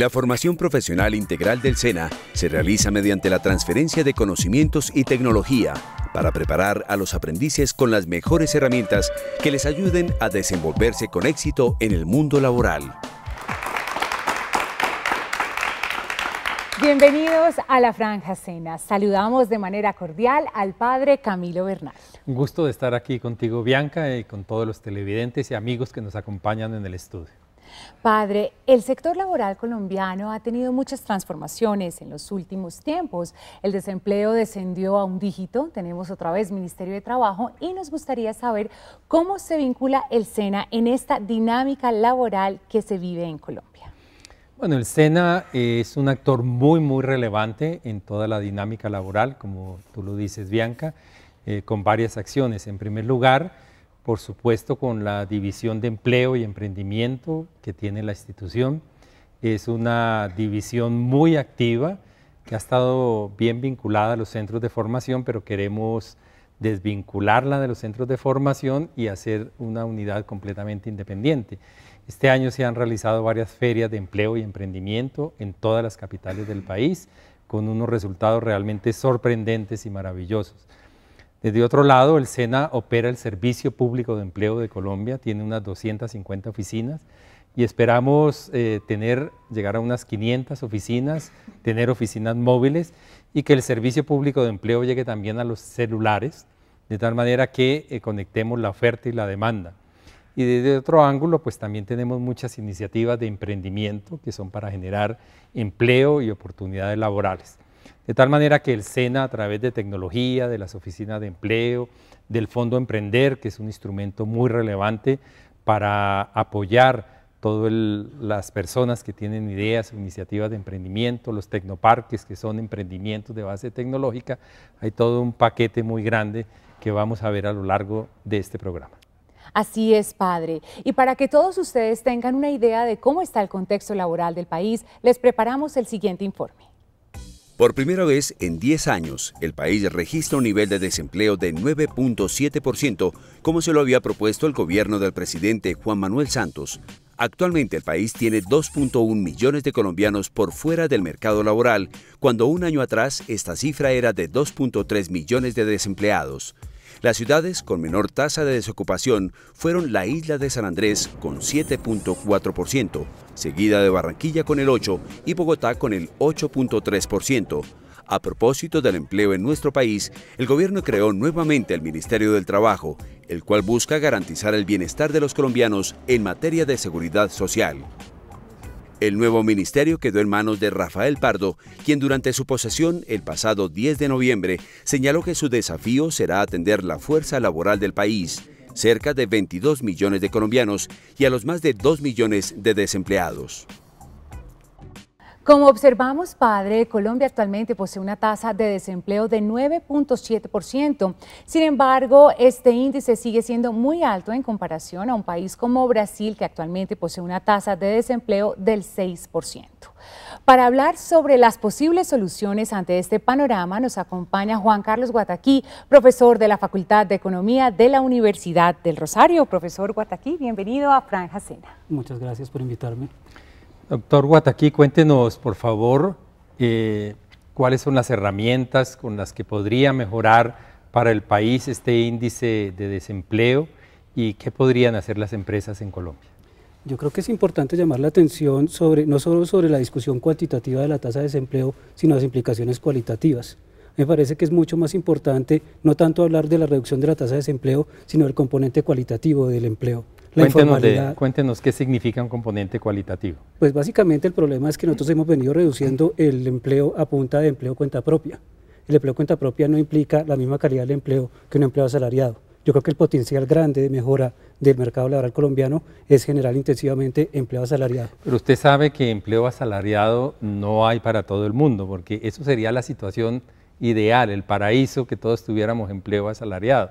La formación profesional integral del SENA se realiza mediante la transferencia de conocimientos y tecnología para preparar a los aprendices con las mejores herramientas que les ayuden a desenvolverse con éxito en el mundo laboral. Bienvenidos a la Franja SENA. Saludamos de manera cordial al padre Camilo Bernal. Un gusto de estar aquí contigo, Bianca, y con todos los televidentes y amigos que nos acompañan en el estudio. Padre, el sector laboral colombiano ha tenido muchas transformaciones en los últimos tiempos. El desempleo descendió a un dígito, tenemos otra vez Ministerio de Trabajo y nos gustaría saber cómo se vincula el SENA en esta dinámica laboral que se vive en Colombia. Bueno, el SENA es un actor muy, muy relevante en toda la dinámica laboral, como tú lo dices, Bianca, eh, con varias acciones. En primer lugar, por supuesto con la división de empleo y emprendimiento que tiene la institución. Es una división muy activa que ha estado bien vinculada a los centros de formación, pero queremos desvincularla de los centros de formación y hacer una unidad completamente independiente. Este año se han realizado varias ferias de empleo y emprendimiento en todas las capitales del país, con unos resultados realmente sorprendentes y maravillosos. Desde otro lado, el SENA opera el Servicio Público de Empleo de Colombia, tiene unas 250 oficinas y esperamos eh, tener, llegar a unas 500 oficinas, tener oficinas móviles y que el Servicio Público de Empleo llegue también a los celulares, de tal manera que eh, conectemos la oferta y la demanda. Y desde otro ángulo, pues también tenemos muchas iniciativas de emprendimiento que son para generar empleo y oportunidades laborales. De tal manera que el SENA, a través de tecnología, de las oficinas de empleo, del Fondo Emprender, que es un instrumento muy relevante para apoyar todas las personas que tienen ideas, o iniciativas de emprendimiento, los tecnoparques, que son emprendimientos de base tecnológica, hay todo un paquete muy grande que vamos a ver a lo largo de este programa. Así es, padre. Y para que todos ustedes tengan una idea de cómo está el contexto laboral del país, les preparamos el siguiente informe. Por primera vez en 10 años, el país registra un nivel de desempleo de 9.7%, como se lo había propuesto el gobierno del presidente Juan Manuel Santos. Actualmente el país tiene 2.1 millones de colombianos por fuera del mercado laboral, cuando un año atrás esta cifra era de 2.3 millones de desempleados. Las ciudades con menor tasa de desocupación fueron la isla de San Andrés con 7.4%, seguida de Barranquilla con el 8% y Bogotá con el 8.3%. A propósito del empleo en nuestro país, el gobierno creó nuevamente el Ministerio del Trabajo, el cual busca garantizar el bienestar de los colombianos en materia de seguridad social. El nuevo ministerio quedó en manos de Rafael Pardo, quien durante su posesión el pasado 10 de noviembre señaló que su desafío será atender la fuerza laboral del país, cerca de 22 millones de colombianos y a los más de 2 millones de desempleados. Como observamos, padre, Colombia actualmente posee una tasa de desempleo de 9.7%. Sin embargo, este índice sigue siendo muy alto en comparación a un país como Brasil, que actualmente posee una tasa de desempleo del 6%. Para hablar sobre las posibles soluciones ante este panorama, nos acompaña Juan Carlos Guataquí, profesor de la Facultad de Economía de la Universidad del Rosario. Profesor Guataquí, bienvenido a Franja Cena. Muchas gracias por invitarme. Doctor Guataqui, cuéntenos, por favor, eh, cuáles son las herramientas con las que podría mejorar para el país este índice de desempleo y qué podrían hacer las empresas en Colombia. Yo creo que es importante llamar la atención sobre, no solo sobre la discusión cuantitativa de la tasa de desempleo, sino las implicaciones cualitativas. Me parece que es mucho más importante no tanto hablar de la reducción de la tasa de desempleo, sino del componente cualitativo del empleo cuéntenos, cuéntenos qué significa un componente cualitativo. Pues básicamente el problema es que nosotros hemos venido reduciendo el empleo a punta de empleo cuenta propia. El empleo cuenta propia no implica la misma calidad del empleo que un empleo asalariado. Yo creo que el potencial grande de mejora del mercado laboral colombiano es generar intensivamente empleo asalariado. Pero usted sabe que empleo asalariado no hay para todo el mundo, porque eso sería la situación ideal, el paraíso que todos tuviéramos empleo asalariado.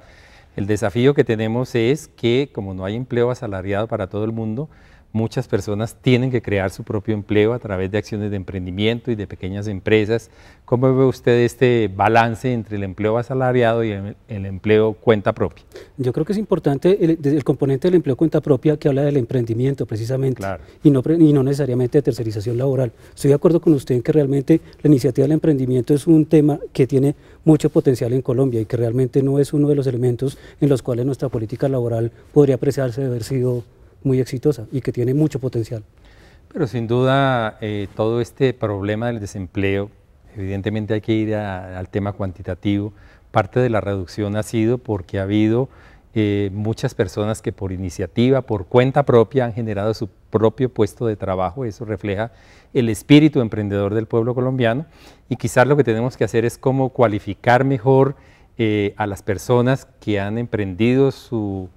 El desafío que tenemos es que, como no hay empleo asalariado para todo el mundo, Muchas personas tienen que crear su propio empleo a través de acciones de emprendimiento y de pequeñas empresas. ¿Cómo ve usted este balance entre el empleo asalariado y el, empleo cuenta propia? Yo creo que es importante el, componente del empleo cuenta propia que habla del emprendimiento precisamente y, no, y no necesariamente de tercerización laboral. Estoy de acuerdo con usted en que realmente la iniciativa del emprendimiento es un tema que tiene mucho potencial en Colombia y que realmente no es uno de los elementos en los cuales nuestra política laboral podría apreciarse de haber sido muy exitosa y que tiene mucho potencial. Pero sin duda eh, todo este problema del desempleo, evidentemente hay que ir al tema cuantitativo. Parte de la reducción ha sido porque ha habido eh, muchas personas que por iniciativa, por cuenta propia, han generado su propio puesto de trabajo. Eso refleja el espíritu emprendedor del pueblo colombiano. Y quizás lo que tenemos que hacer es cómo cualificar mejor eh, a las personas que han emprendido su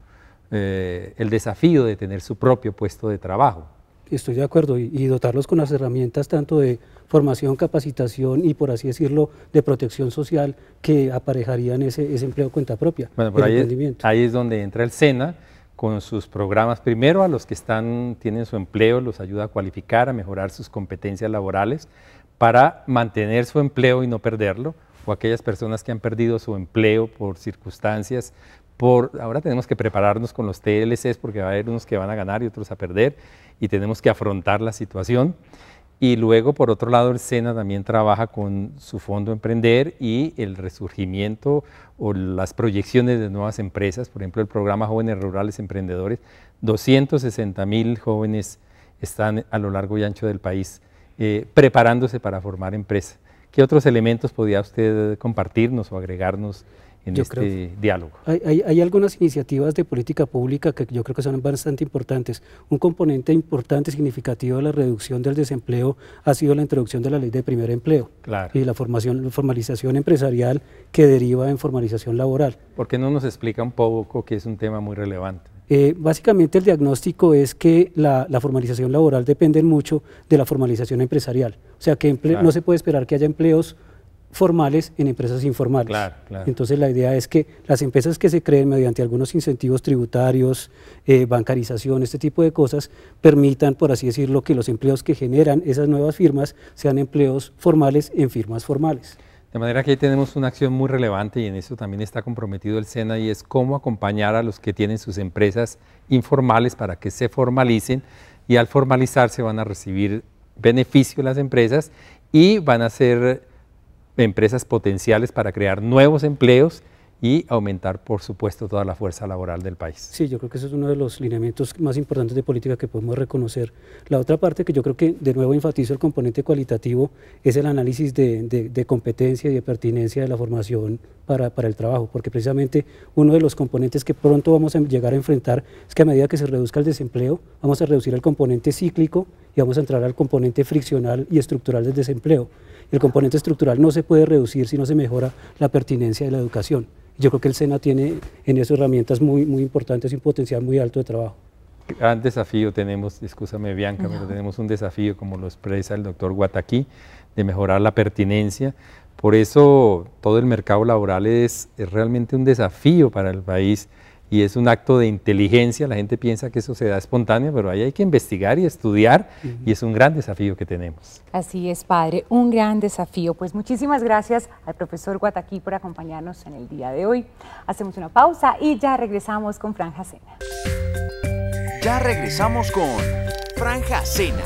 eh, el desafío de tener su propio puesto de trabajo. Estoy de acuerdo, y, dotarlos con las herramientas tanto de formación, capacitación y, por así decirlo, de protección social que aparejarían ese, empleo cuenta propia. Bueno, por ahí es, donde entra el SENA con sus programas, primero a los que están, tienen su empleo, los ayuda a cualificar, a mejorar sus competencias laborales para mantener su empleo y no perderlo, o aquellas personas que han perdido su empleo por circunstancias, ahora tenemos que prepararnos con los TLCs porque va a haber unos que van a ganar y otros a perder y tenemos que afrontar la situación. Y luego, por otro lado, el SENA también trabaja con su fondo Emprender y el resurgimiento o las proyecciones de nuevas empresas. Por ejemplo, el programa Jóvenes Rurales Emprendedores, 260 mil jóvenes están a lo largo y ancho del país eh, preparándose para formar empresa. ¿Qué otros elementos podría usted compartirnos o agregarnos en este diálogo. Hay, algunas iniciativas de política pública que yo creo que son bastante importantes. Un componente importante, significativo de la reducción del desempleo ha sido la introducción de la ley de primer empleo claro. y la formación, formalización empresarial que deriva en formalización laboral. ¿Por qué no nos explica un poco que es un tema muy relevante? Eh, básicamente el diagnóstico es que la, formalización laboral depende mucho de la formalización empresarial. O sea que no se puede esperar que haya empleos formales en empresas informales. Entonces la idea es que las empresas que se creen mediante algunos incentivos tributarios, eh, bancarización, este tipo de cosas, permitan, por así decirlo, que los empleos que generan esas nuevas firmas sean empleos formales en firmas formales. De manera que ahí tenemos una acción muy relevante y en eso también está comprometido el SENA y es cómo acompañar a los que tienen sus empresas informales para que se formalicen y al formalizarse van a recibir beneficio las empresas y van a ser empresas potenciales para crear nuevos empleos y aumentar, por supuesto, toda la fuerza laboral del país. Sí, yo creo que eso es uno de los lineamientos más importantes de política que podemos reconocer. La otra parte que yo creo que, de nuevo, enfatizo el componente cualitativo, es el análisis de, competencia y de pertinencia de la formación para, para, el trabajo, porque precisamente uno de los componentes que pronto vamos a llegar a enfrentar es que a medida que se reduzca el desempleo, vamos a reducir el componente cíclico y vamos a entrar al componente friccional y estructural del desempleo. El componente estructural no se puede reducir si no se mejora la pertinencia de la educación. Yo creo que el SENA tiene en eso herramientas muy, muy importantes y un potencial muy alto de trabajo. Gran desafío tenemos, discúlpame Bianca, pero tenemos un desafío, como lo expresa el doctor Guataquí, de mejorar la pertinencia. Por eso todo el mercado laboral es, es realmente un desafío para el país y es un acto de inteligencia. La gente piensa que eso se da espontáneo, pero ahí hay que investigar y estudiar y es un gran desafío que tenemos. Así es, padre, un gran desafío. Pues muchísimas gracias al profesor Guataquí por acompañarnos en el día de hoy. Hacemos una pausa y ya regresamos con Franja Cena. Ya regresamos con Franja Cena.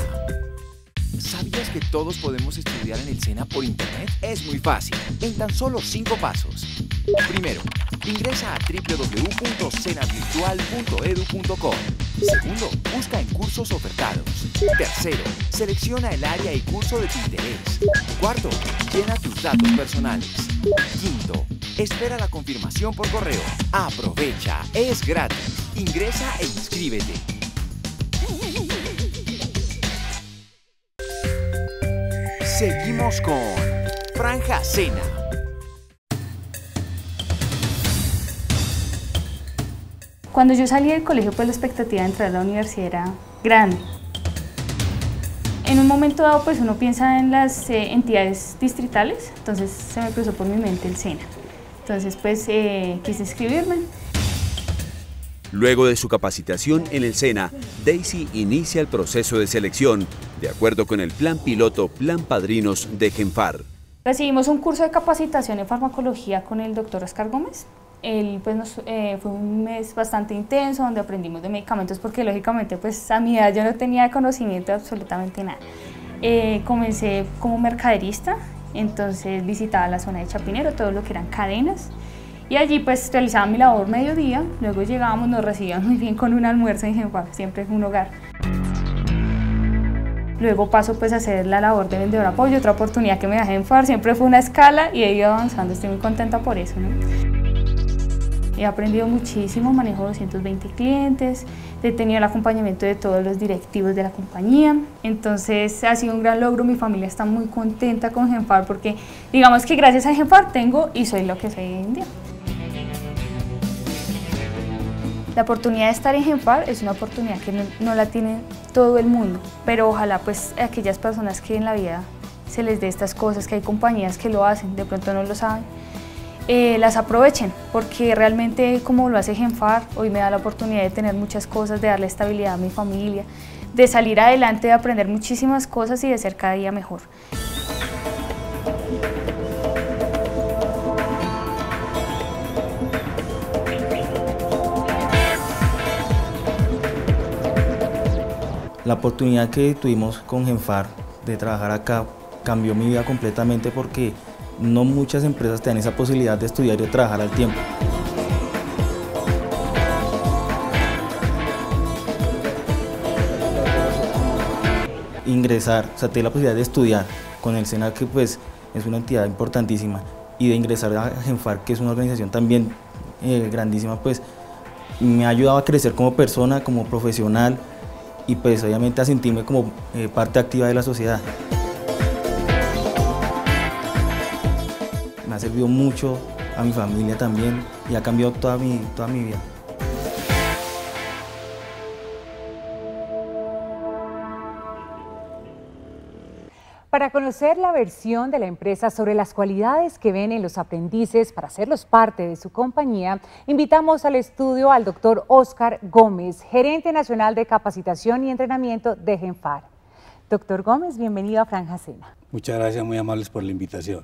¿Sabías que todos podemos estudiar en el SENA por Internet? Es muy fácil, en tan solo cinco pasos. Primero, ingresa a www.cenavirtual.edu.co. Segundo, busca en cursos ofertados. Tercero, selecciona el área y curso de tu interés. Cuarto, llena tus datos personales. Quinto, espera la confirmación por correo. Aprovecha, es gratis. Ingresa e inscríbete. Seguimos con Franja Cena. Cuando yo salí del colegio, pues la expectativa de entrar a la universidad era grande. En un momento dado, pues uno piensa en las eh, entidades distritales, entonces se me cruzó por mi mente el SENA. Entonces, pues eh, quise escribirme. Luego de su capacitación en el SENA, Daisy inicia el proceso de selección de acuerdo con el plan piloto Plan Padrinos de GENFAR. Recibimos un curso de capacitación en farmacología con el doctor Oscar Gómez. Él, pues, nos, eh, fue un mes bastante intenso donde aprendimos de medicamentos porque lógicamente pues a mi edad yo no tenía conocimiento de absolutamente nada. Eh, comencé como mercaderista, entonces visitaba la zona de Chapinero, todo lo que eran cadenas. Y allí pues realizaba mi labor mediodía, luego llegábamos, nos recibían muy bien con un almuerzo en Genfar, siempre es un hogar. Luego paso pues a hacer la labor de vendedor apoyo, otra oportunidad que me dejé en siempre fue una escala y he ido avanzando, estoy muy contenta por eso. He aprendido muchísimo, manejo 220 clientes, he tenido el acompañamiento de todos los directivos de la compañía. Entonces ha sido un gran logro, mi familia está muy contenta con Genfar porque digamos que gracias a Genfar tengo y soy lo que soy hoy en día. La oportunidad de estar en Genfar es una oportunidad que no, la tiene todo el mundo, pero ojalá pues aquellas personas que en la vida se les dé estas cosas, que hay compañías que lo hacen, de pronto no lo saben, eh, las aprovechen, porque realmente como lo hace Genfar, hoy me da la oportunidad de tener muchas cosas, de darle estabilidad a mi familia, de salir adelante, de aprender muchísimas cosas y de ser cada día mejor. La oportunidad que tuvimos con Genfar de trabajar acá cambió mi vida completamente porque no muchas empresas tienen esa posibilidad de estudiar y trabajar al tiempo. Ingresar, o sea, tener la posibilidad de estudiar con el SENA que pues es una entidad importantísima y de ingresar a Genfar que es una organización también eh, grandísima pues me ha ayudado a crecer como persona, como profesional, y pues obviamente a sentirme como eh, parte activa de la sociedad. Me ha servido mucho a mi familia también y ha cambiado toda toda mi vida. Para conocer la versión de la empresa sobre las cualidades que ven en los aprendices para hacerlos parte de su compañía, invitamos al estudio al doctor Oscar Gómez, gerente nacional de capacitación y entrenamiento de GENFAR. Doctor Gómez, bienvenido a Franja Cena. Muchas gracias, muy amables por la invitación.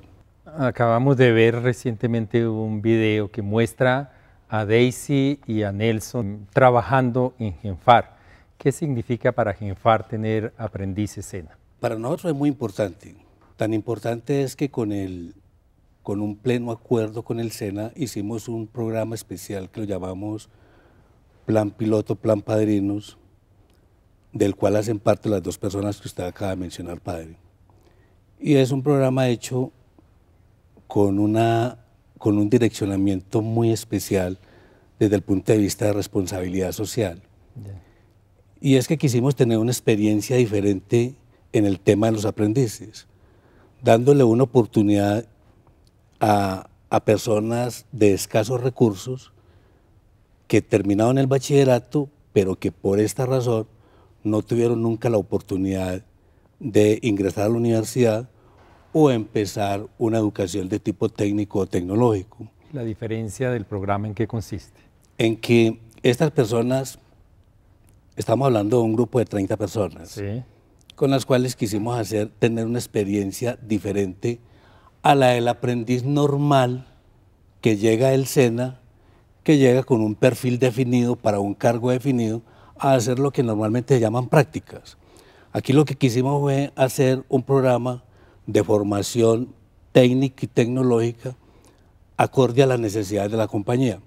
Acabamos de ver recientemente un video que muestra a Daisy y a Nelson trabajando en GENFAR. ¿Qué significa para GENFAR tener aprendices Cena? para nosotros es muy importante. Tan importante es que con, el, con un pleno acuerdo con el SENA hicimos un programa especial que lo llamamos Plan Piloto, Plan Padrinos, del cual hacen parte las dos personas que usted acaba de mencionar, padre. Y es un programa hecho con, una, con un direccionamiento muy especial desde el punto de vista de responsabilidad social. Y es que quisimos tener una experiencia diferente en el tema de los aprendices, dándole una oportunidad a, personas de escasos recursos que terminaron el bachillerato, pero que por esta razón no tuvieron nunca la oportunidad de ingresar a la universidad o empezar una educación de tipo técnico o tecnológico. ¿La diferencia del programa en qué consiste? En que estas personas, estamos hablando de un grupo de 30 personas, sí con las cuales quisimos hacer, tener una experiencia diferente a la del aprendiz normal que llega el SENA, que llega con un perfil definido para un cargo definido, a hacer lo que normalmente se llaman prácticas. Aquí lo que quisimos fue hacer un programa de formación técnica y tecnológica acorde a las necesidades de la compañía,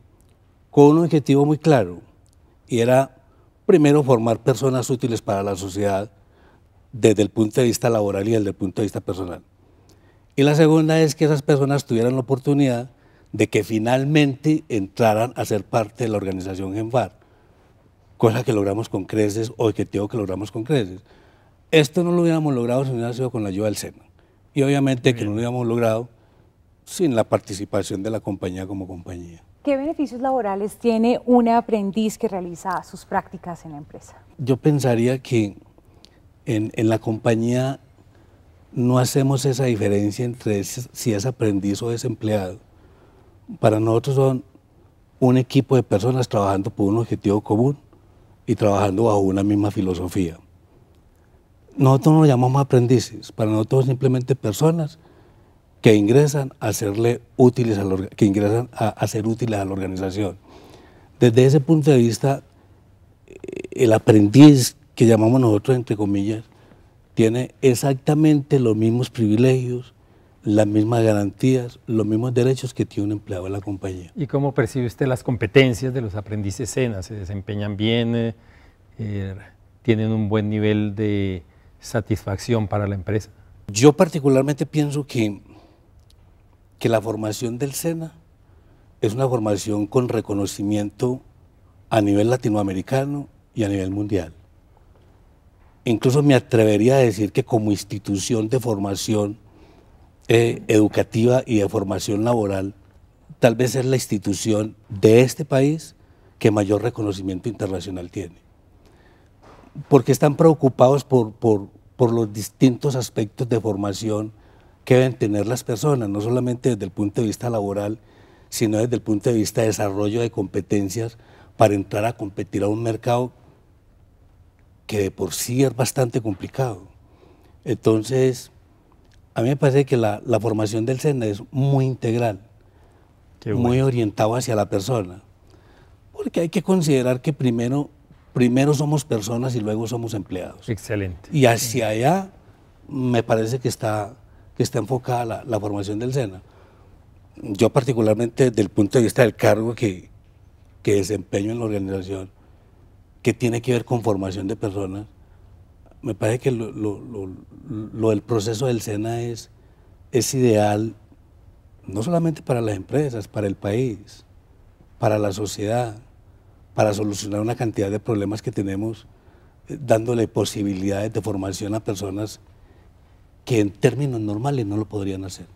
con un objetivo muy claro, y era primero formar personas útiles para la sociedad, desde el punto de vista laboral y desde el punto de vista personal. Y la segunda es que esas personas tuvieran la oportunidad de que finalmente entraran a ser parte de la organización GENFAR, cosa que logramos con creces, objetivo que logramos con creces. Esto no lo hubiéramos logrado si no hubiera sido con la ayuda del SENA. Y obviamente que no lo hubiéramos logrado sin la participación de la compañía como compañía. ¿Qué beneficios laborales tiene un aprendiz que realiza sus prácticas en la empresa? Yo pensaría que en, la compañía no hacemos esa diferencia entre si es aprendiz o es empleado. Para nosotros son un equipo de personas trabajando por un objetivo común y trabajando bajo una misma filosofía. Nosotros no nos llamamos aprendices, para nosotros simplemente personas que ingresan a, serle útiles que ingresan a, a ser útiles a la organización. Desde ese punto de vista, eh, el aprendiz que llamamos nosotros entre comillas, tiene exactamente los mismos privilegios, las mismas garantías, los mismos derechos que tiene un empleado de la compañía. ¿Y cómo percibe usted las competencias de los aprendices SENA? ¿Se desempeñan bien? Eh, ¿Tienen un buen nivel de satisfacción para la empresa? Yo particularmente pienso que, que la formación del SENA es una formación con reconocimiento a nivel latinoamericano y a nivel mundial. Incluso me atrevería a decir que como institución de formación eh, educativa y de formación laboral, tal vez es la institución de este país que mayor reconocimiento internacional tiene. Porque están preocupados por, por los distintos aspectos de formación que deben tener las personas, no solamente desde el punto de vista laboral, sino desde el punto de vista de desarrollo de competencias para entrar a competir a un mercado que de por sí es bastante complicado. Entonces, a mí me parece que la, formación del SENA es muy integral, muy orientado hacia la persona, porque hay que considerar que primero, primero somos personas y luego somos empleados. Excelente. Y hacia allá me parece que está, que está enfocada la, formación del SENA. Yo particularmente desde el punto de vista del cargo que, que desempeño en la organización, que tiene que ver con formación de personas, me parece que lo, lo, del proceso del SENA es, es ideal no solamente para las empresas, para el país, para la sociedad, para solucionar una cantidad de problemas que tenemos, eh, dándole posibilidades de formación a personas que en términos normales no lo podrían hacer.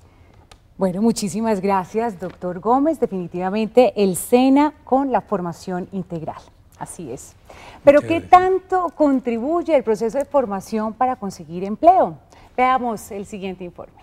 Bueno, muchísimas gracias, doctor Gómez. Definitivamente el SENA con la formación integral. Así es. Pero ¿qué tanto contribuye el proceso de formación para conseguir empleo? Veamos el siguiente informe.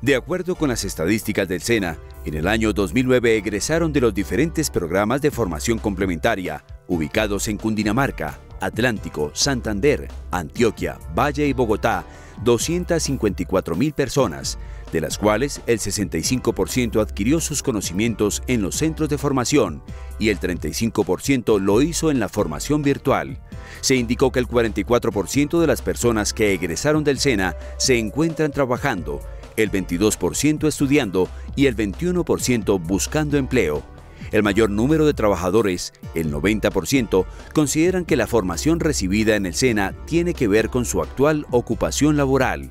De acuerdo con las estadísticas del SENA, en el año 2009 egresaron de los diferentes programas de formación complementaria ubicados en Cundinamarca, Atlántico, Santander, Antioquia, Valle y Bogotá 254 mil personas, de las cuales el 65% adquirió sus conocimientos en los centros de formación y el 35% lo hizo en la formación virtual. Se indicó que el 44% de las personas que egresaron del SENA se encuentran trabajando, el 22% estudiando y el 21% buscando empleo. El mayor número de trabajadores, el 90%, consideran que la formación recibida en el SENA tiene que ver con su actual ocupación laboral.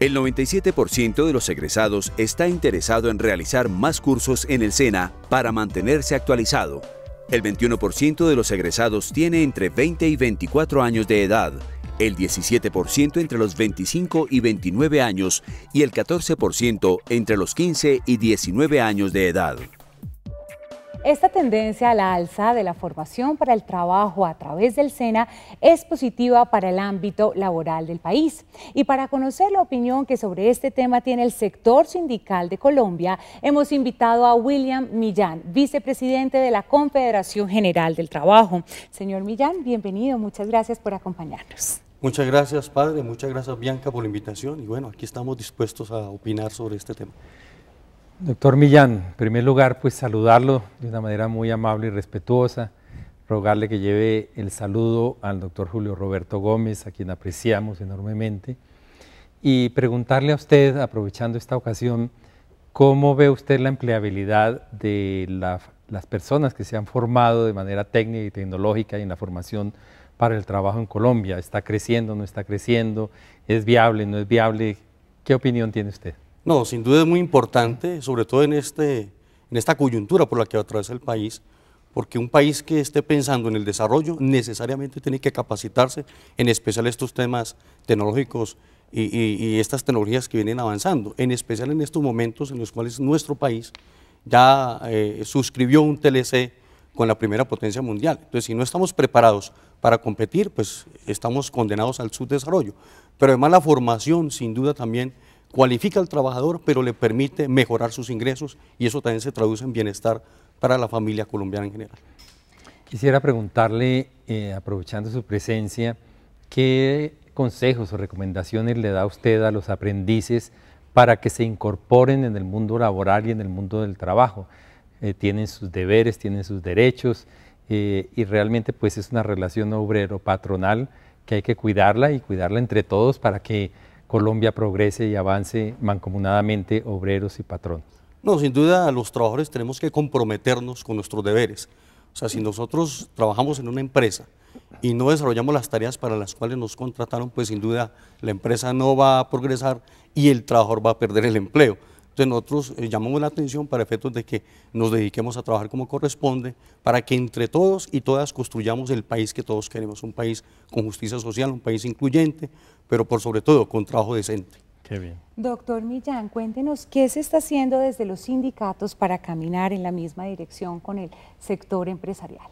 El 97% de los egresados está interesado en realizar más cursos en el SENA para mantenerse actualizado. El 21% de los egresados tiene entre 20 y 24 años de edad, el 17% entre los 25 y 29 años y el 14% entre los 15 y 19 años de edad. Esta tendencia a la alza de la formación para el trabajo a través del SENA es positiva para el ámbito laboral del país. Y para conocer la opinión que sobre este tema tiene el sector sindical de Colombia, hemos invitado a William Millán, vicepresidente de la Confederación General del Trabajo. Señor Millán, bienvenido, muchas gracias por acompañarnos. Muchas gracias, padre. Muchas gracias, Bianca, por la invitación. Y bueno, aquí estamos dispuestos a opinar sobre este tema. Doctor Millán, en primer lugar, pues saludarlo de una manera muy amable y respetuosa, rogarle que lleve el saludo al doctor Julio Roberto Gómez, a quien apreciamos enormemente, y preguntarle a usted, aprovechando esta ocasión, ¿cómo ve usted la empleabilidad de las personas que se han formado de manera técnica y tecnológica en la formación para el trabajo en Colombia? ¿Está creciendo, no está creciendo? ¿Es viable, no es viable? ¿Qué opinión tiene usted? No, sin duda es muy importante, sobre todo en, este, en esta coyuntura por la que atraviesa el país, porque un país que esté pensando en el desarrollo necesariamente tiene que capacitarse, en especial estos temas tecnológicos y, estas tecnologías que vienen avanzando, en especial en estos momentos en los cuales nuestro país ya eh, suscribió un TLC con la primera potencia mundial. Entonces, si no estamos preparados para competir, pues estamos condenados al subdesarrollo. Pero además la formación, sin duda, también cualifica al trabajador, pero le permite mejorar sus ingresos y eso también se traduce en bienestar para la familia colombiana en general. Quisiera preguntarle, eh, aprovechando su presencia, ¿qué consejos o recomendaciones le da usted a los aprendices para que se incorporen en el mundo laboral y en el mundo del trabajo? Eh, tienen sus deberes, tienen sus derechos eh, y realmente pues es una relación obrero-patronal que hay que cuidarla y cuidarla entre todos para que Colombia progrese y avance mancomunadamente obreros y patrones. No, sin duda los trabajadores tenemos que comprometernos con nuestros deberes. O sea, si nosotros trabajamos en una empresa y no desarrollamos las tareas para las cuales nos contrataron, pues sin duda la empresa no va a progresar y el trabajador va a perder el empleo. Entonces nosotros eh, llamamos la atención para efectos de que nos dediquemos a trabajar como corresponde, para que entre todos y todas construyamos el país que todos queremos, un país con justicia social, un país incluyente, pero por sobre todo con trabajo decente. Doctor Millán, cuéntenos qué se está haciendo desde los sindicatos para caminar en la misma dirección con el sector empresarial.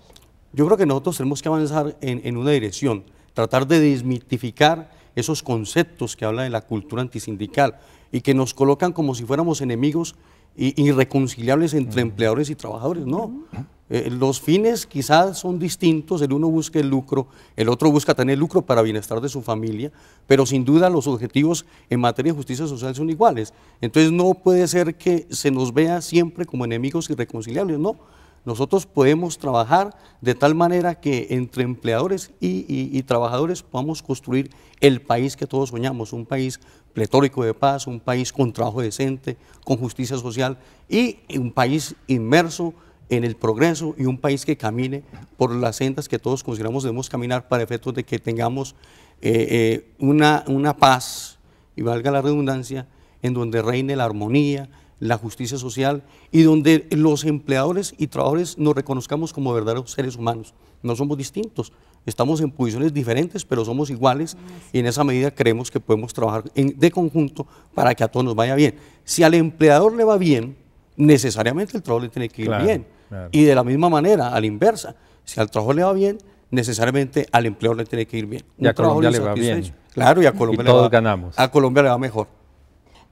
Yo creo que nosotros tenemos que avanzar en, una dirección, tratar de desmitificar esos conceptos que habla de la cultura antisindical y que nos colocan como si fuéramos enemigos irreconciliables entre empleadores y trabajadores. No. Eh, los fines quizás son distintos, el uno busca el lucro, el otro busca tener lucro para bienestar de su familia, pero sin duda los objetivos en materia de justicia social son iguales. Entonces no puede ser que se nos vea siempre como enemigos irreconciliables, no. Nosotros podemos trabajar de tal manera que entre empleadores y, trabajadores podamos construir el país que todos soñamos, un país pletórico de paz, un país con trabajo decente, con justicia social y un país inmerso en el progreso y un país que camine por las sendas que todos consideramos debemos caminar para efectos de que tengamos eh, eh, una paz, y valga la redundancia, en donde reine la armonía, la justicia social y donde los empleadores y trabajadores nos reconozcamos como verdaderos seres humanos. No somos distintos, estamos en posiciones diferentes, pero somos iguales y en esa medida creemos que podemos trabajar de conjunto para que a todos nos vaya bien. Si al empleador le va bien, necesariamente el trabajo le tiene que ir bien. Y de la misma manera, a la inversa, si al trabajo le va bien, necesariamente al empleador le tiene que ir bien. Y a Colombia le va bien. Claro, y a Colombia ganamos. A Colombia le va mejor.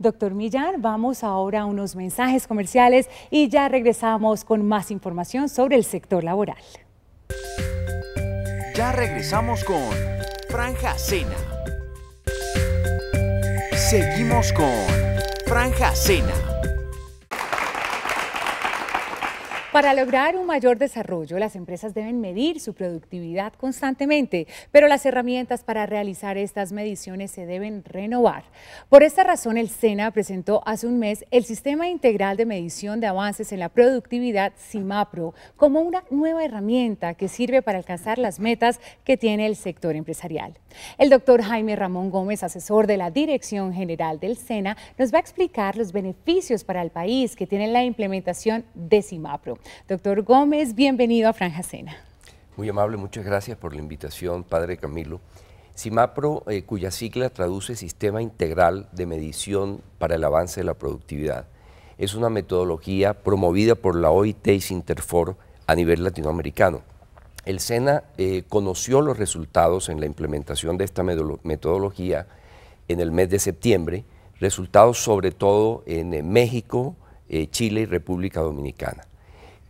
Doctor Millán, vamos ahora a unos mensajes comerciales y ya regresamos con más información sobre el sector laboral. Ya regresamos con Franja Cena. Seguimos con Franja Cena. Para lograr un mayor desarrollo, las empresas deben medir su productividad constantemente, pero las herramientas para realizar estas mediciones se deben renovar. Por esta razón, el SENA presentó hace un mes el Sistema Integral de Medición de Avances en la Productividad, CIMAPRO, como una nueva herramienta que sirve para alcanzar las metas que tiene el sector empresarial. El doctor Jaime Ramón Gómez, asesor de la Dirección General del SENA, nos va a explicar los beneficios para el país que tiene la implementación de CIMAPRO. Doctor Gómez, bienvenido a Franja Cena. Muy amable, muchas gracias por la invitación, padre Camilo. CIMAPRO, eh, cuya sigla traduce Sistema Integral de Medición para el Avance de la Productividad, es una metodología promovida por la OIT y a nivel latinoamericano. El SENA eh, conoció los resultados en la implementación de esta metodología en el mes de septiembre, resultados sobre todo en eh, México, Chile y República Dominicana.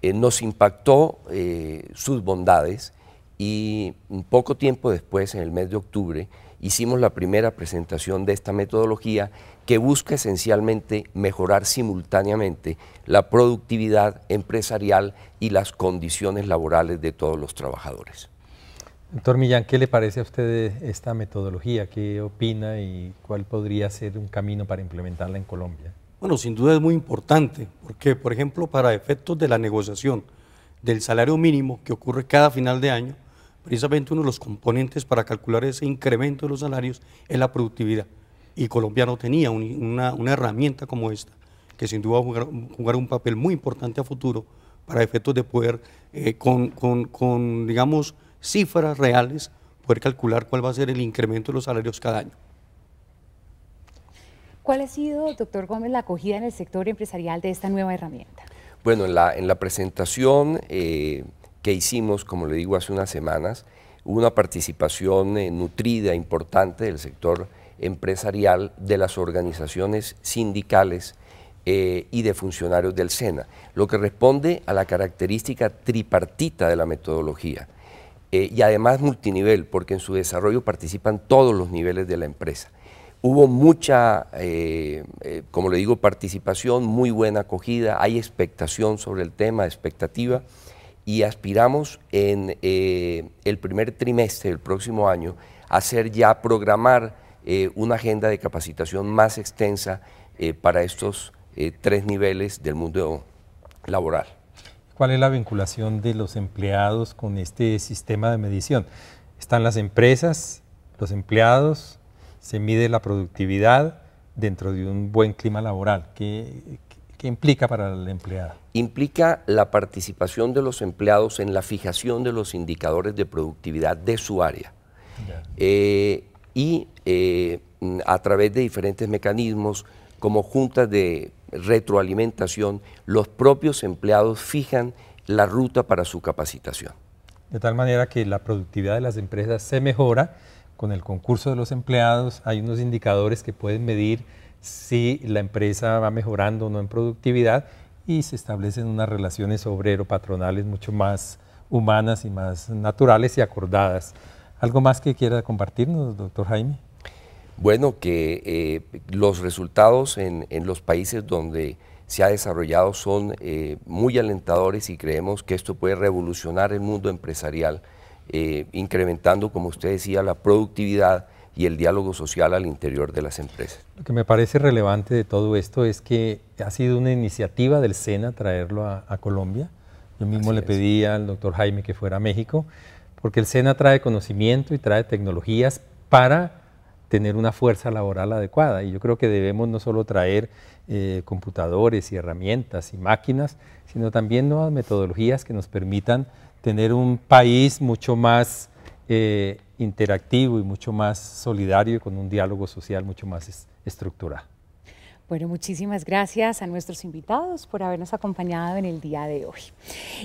Eh, nos impactó eh, sus bondades y poco tiempo después, en el mes de octubre, hicimos la primera presentación de esta metodología que busca esencialmente mejorar simultáneamente la productividad empresarial y las condiciones laborales de todos los trabajadores. Doctor Millán, ¿qué le parece a usted esta metodología? ¿Qué opina y cuál podría ser un camino para implementarla en Colombia? Bueno, sin duda es muy importante, porque, por ejemplo, para efectos de la negociación del salario mínimo que ocurre cada final de año, precisamente uno de los componentes para calcular ese incremento de los salarios es la productividad. Y Colombia no tenía una, herramienta como esta, que sin duda va a jugar, un papel muy importante a futuro para efectos de poder, eh, con, digamos, cifras reales, poder calcular cuál va a ser el incremento de los salarios cada año. ¿Cuál ha sido, doctor Gómez, la acogida en el sector empresarial de esta nueva herramienta? Bueno, en la, presentación eh, que hicimos, como le digo, hace unas semanas, hubo una participación eh, nutrida, importante del sector empresarial, de las organizaciones sindicales eh, y de funcionarios del SENA, lo que responde a la característica tripartita de la metodología y además multinivel, porque en su desarrollo participan todos los niveles de la empresa. Hubo mucha, eh, eh, como le digo, participación, muy buena acogida, hay expectación sobre el tema, expectativa, y aspiramos en eh, el primer trimestre del próximo año hacer ya programar una agenda de capacitación más extensa para estos tres niveles del mundo laboral. ¿Cuál es la vinculación de los empleados con este sistema de medición? ¿Están las empresas, los empleados, se mide la productividad dentro de un buen clima laboral. ¿Qué, implica para el empleado? Implica la participación de los empleados en la fijación de los indicadores de productividad de su área. Eh, y eh, a través de diferentes mecanismos como juntas de retroalimentación, los propios empleados fijan la ruta para su capacitación. De tal manera que la productividad de las empresas se mejora con el concurso de los empleados hay unos indicadores que pueden medir si la empresa va mejorando o no en productividad y se establecen unas relaciones obrero-patronales mucho más humanas y más naturales y acordadas. ¿Algo más que quiera compartirnos, doctor Jaime? Bueno, que eh, los resultados en, los países donde se ha desarrollado son eh, muy alentadores y creemos que esto puede revolucionar el mundo empresarial eh, incrementando, como usted decía, la productividad y el diálogo social al interior de las empresas. Lo que me parece relevante de todo esto es que ha sido una iniciativa del SENA traerlo a, Colombia. Yo mismo le pedí al doctor Jaime que fuera a México, porque el SENA trae conocimiento y trae tecnologías para tener una fuerza laboral adecuada. Y yo creo que debemos no solo traer eh, computadores y herramientas y máquinas, sino también nuevas metodologías que nos permitan tener un país mucho más eh, interactivo y mucho más solidario y con un diálogo social mucho más estructurado. Bueno, muchísimas gracias a nuestros invitados por habernos acompañado en el día de hoy.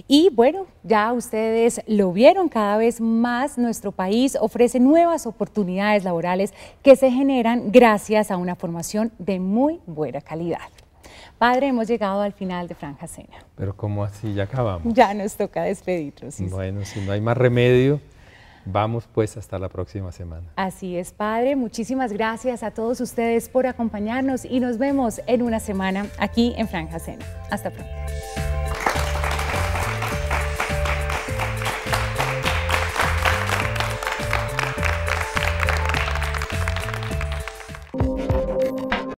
Y bueno, ya ustedes lo vieron, cada vez más nuestro país ofrece nuevas oportunidades laborales que se generan gracias a una formación de muy buena calidad. Padre, hemos llegado al final de Franja Cena. Pero ¿cómo así? Ya acabamos. Ya nos toca despedirnos. Bueno, si no hay más remedio, vamos pues hasta la próxima semana. Así es, Padre. Muchísimas gracias a todos ustedes por acompañarnos y nos vemos en una semana aquí en Franja Cena. Hasta pronto.